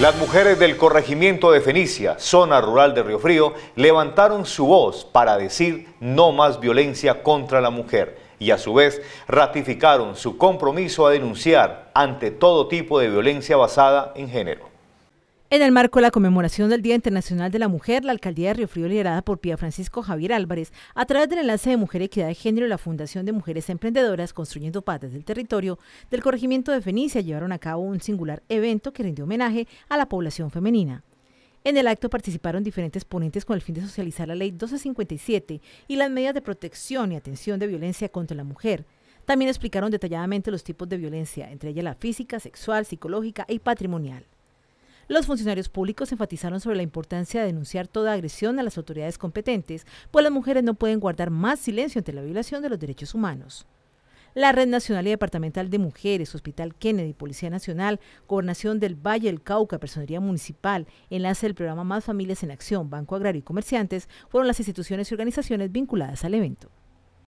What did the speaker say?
Las mujeres del corregimiento de Fenicia, zona rural de Río Frío, levantaron su voz para decir no más violencia contra la mujer y a su vez ratificaron su compromiso a denunciar ante todo tipo de violencia basada en género. En el marco de la conmemoración del Día Internacional de la Mujer, la alcaldía de Río Frío, liderada por Pía Francisco Javier Álvarez, a través del enlace de Mujer Equidad de Género y la Fundación de Mujeres Emprendedoras Construyendo Patas del territorio del corregimiento de Fenicia, llevaron a cabo un singular evento que rindió homenaje a la población femenina. En el acto participaron diferentes ponentes con el fin de socializar la Ley 1257 y las medidas de protección y atención de violencia contra la mujer. También explicaron detalladamente los tipos de violencia, entre ellas la física, sexual, psicológica y patrimonial. Los funcionarios públicos enfatizaron sobre la importancia de denunciar toda agresión a las autoridades competentes, pues las mujeres no pueden guardar más silencio ante la violación de los derechos humanos. La Red Nacional y Departamental de Mujeres, Hospital Kennedy, Policía Nacional, Gobernación del Valle del Cauca, Personería Municipal, enlace del programa Más Familias en Acción, Banco Agrario y Comerciantes, fueron las instituciones y organizaciones vinculadas al evento.